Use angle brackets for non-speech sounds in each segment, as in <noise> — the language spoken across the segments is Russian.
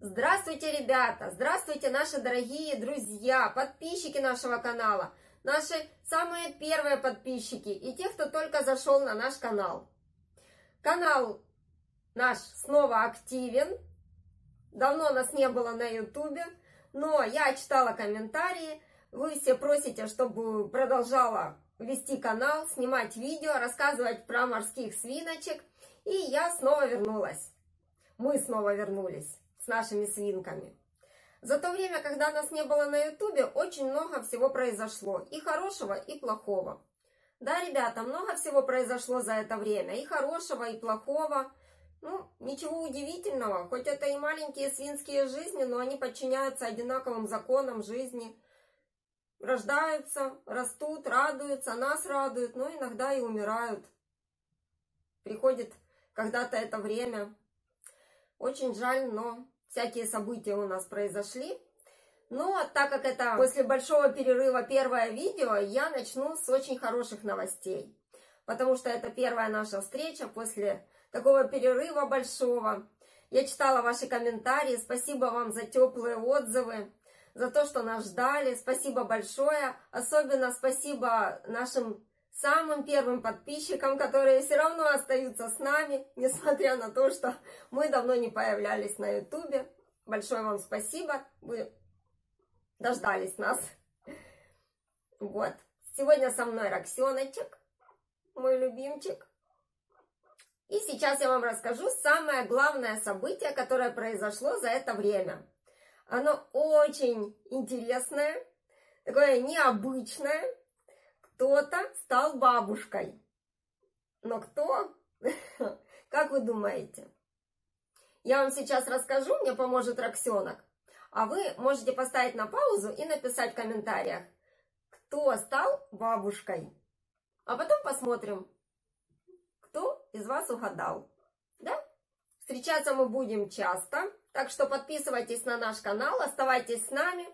Здравствуйте, ребята! Здравствуйте, наши дорогие друзья, подписчики нашего канала, наши самые первые подписчики и те, кто только зашел на наш канал. Канал наш снова активен. Давно нас не было на ютубе, но я читала комментарии. Вы все просите, чтобы продолжала вести канал, снимать видео, рассказывать про морских свиночек. И я снова вернулась. Мы снова вернулись с нашими свинками. За то время, когда нас не было на ютубе, очень много всего произошло, и хорошего, и плохого. Да, ребята, много всего произошло за это время, и хорошего, и плохого. Ну, ничего удивительного, хоть это и маленькие свинские жизни, но они подчиняются одинаковым законам жизни. Рождаются, растут, радуются, нас радуют, но иногда и умирают. Приходит когда-то это время. Очень жаль, но всякие события у нас произошли. Но так как это после большого перерыва первое видео, я начну с очень хороших новостей. Потому что это первая наша встреча после такого перерыва большого. Я читала ваши комментарии. Спасибо вам за теплые отзывы, за то, что нас ждали. Спасибо большое. Особенно спасибо нашим самым первым подписчикам, которые все равно остаются с нами, несмотря на то, что мы давно не появлялись на ютубе. Большое вам спасибо, вы дождались нас. Вот. Сегодня со мной Роксеночек, мой любимчик. И сейчас я вам расскажу самое главное событие, которое произошло за это время. Оно очень интересное, такое необычное, кто-то стал бабушкой. Но кто? <laughs> Как вы думаете? Я вам сейчас расскажу, мне поможет Роксенок. А вы можете поставить на паузу и написать в комментариях, кто стал бабушкой. А потом посмотрим, кто из вас угадал. Да? Встречаться мы будем часто, так что подписывайтесь на наш канал, оставайтесь с нами.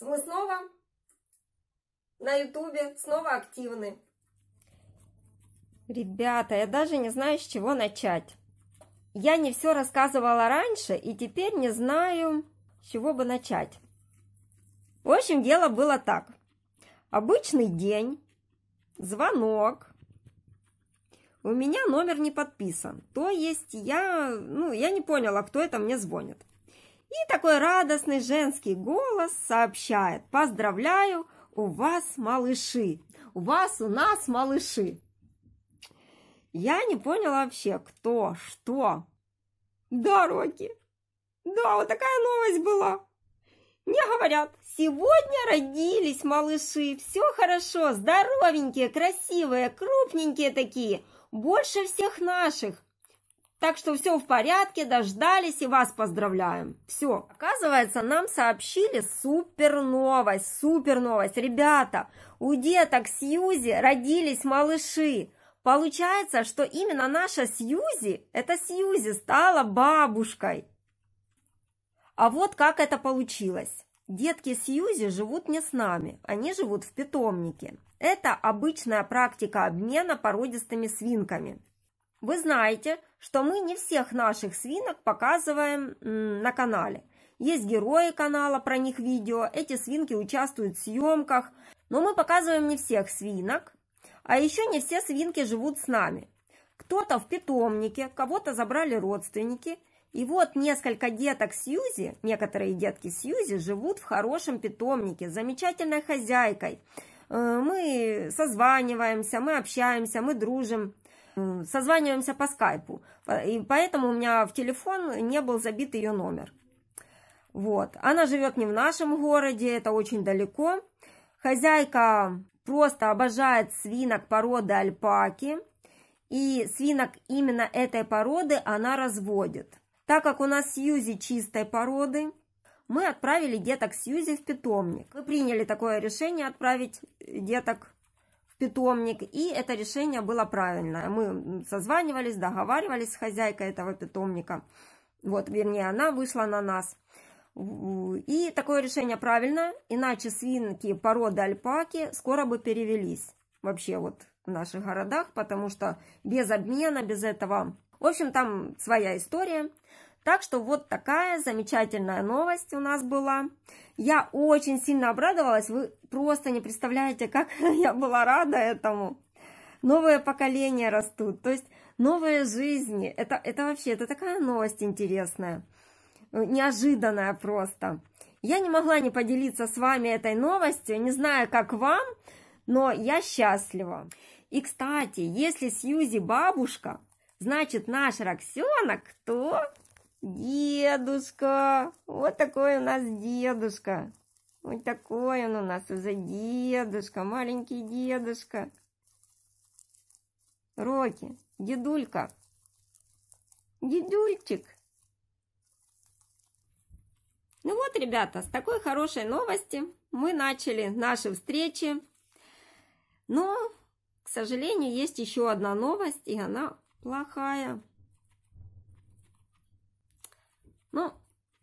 Мы снова на ютубе снова активны. Ребята, я даже не знаю, с чего начать. Я не все рассказывала раньше, и теперь не знаю, с чего бы начать. В общем, дело было так. Обычный день, звонок. У меня номер не подписан. То есть я, ну, я не поняла, кто это мне звонит. И такой радостный женский голос сообщает. Поздравляю, у вас малыши, у вас, у нас малыши. Я не поняла вообще, кто, что. Да, Рокки, да, вот такая новость была. Мне говорят, сегодня родились малыши, все хорошо, здоровенькие, красивые, крупненькие такие, больше всех наших. Так что все в порядке, дождались и вас поздравляем. Все. Оказывается, нам сообщили супер новость, супер новость. Ребята, у деток Сьюзи родились малыши. Получается, что именно наша Сьюзи, эта Сьюзи стала бабушкой. А вот как это получилось. Детки Сьюзи живут не с нами, они живут в питомнике. Это обычная практика обмена породистыми свинками. Вы знаете, что мы не всех наших свинок показываем на канале. Есть герои канала, про них видео, эти свинки участвуют в съемках, но мы показываем не всех свинок, а еще не все свинки живут с нами. Кто-то в питомнике, кого-то забрали родственники, и вот несколько деток Сьюзи, некоторые детки Сьюзи живут в хорошем питомнике, с замечательной хозяйкой. Э, мы созваниваемся, мы общаемся, мы дружим созваниваемся по скайпу, и поэтому у меня в телефон не был забит ее номер. Вот. Она живет не в нашем городе, это очень далеко. Хозяйка просто обожает свинок породы альпаки, и свинок именно этой породы она разводит. Так как у нас Сьюзи чистой породы, мы отправили деток Сьюзи в питомник. Мы приняли такое решение отправить деток в питомник, и это решение было правильное. Мы созванивались, договаривались с хозяйкой этого питомника, вот, вернее, она вышла на нас. И такое решение правильное иначе свинки породы альпаки скоро бы перевелись вообще вот в наших городах, потому что без обмена, без этого... В общем, там своя история – так что вот такая замечательная новость у нас была. Я очень сильно обрадовалась, вы просто не представляете, как <laughs> я была рада этому. Новые поколения растут, то есть новые жизни. Это, это вообще, это такая новость интересная, неожиданная просто. Я не могла не поделиться с вами этой новостью, не знаю, как вам, но я счастлива. И, кстати, если Сьюзи бабушка, значит, наш Роксенок то Дедушка! Вот такой у нас дедушка. Вот такой он у нас уже дедушка, маленький дедушка. Роки, дедулька. Дедульчик. Ну вот, ребята, с такой хорошей новости мы начали наши встречи. Но, к сожалению, есть еще одна новость, и она плохая. Ну,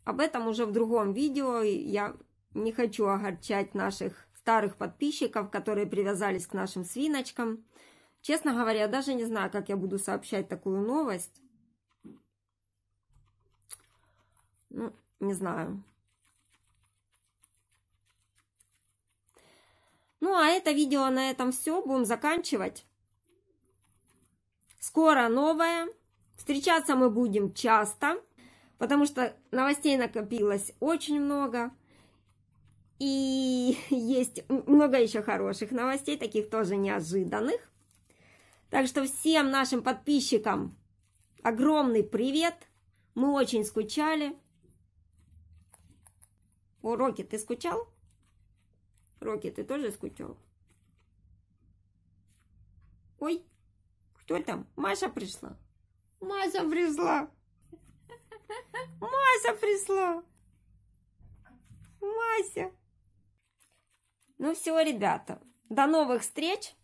об этом уже в другом видео. Я не хочу огорчать наших старых подписчиков, которые привязались к нашим свиночкам. Честно говоря, даже не знаю, как я буду сообщать такую новость. Ну, не знаю. Ну, а это видео на этом все. Будем заканчивать. Скоро новое. Встречаться мы будем часто потому что новостей накопилось очень много, и <laughs> есть много еще хороших новостей, таких тоже неожиданных. Так что всем нашим подписчикам огромный привет. Мы очень скучали. О, Рокки, ты скучал? Рокки, ты тоже скучал? Ой, кто там? Маша пришла. Маша пришла. Мася пришла. Мася. Ну все, ребята, до новых встреч.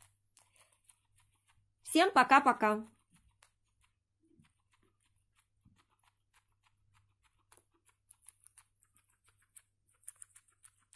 Всем пока-пока.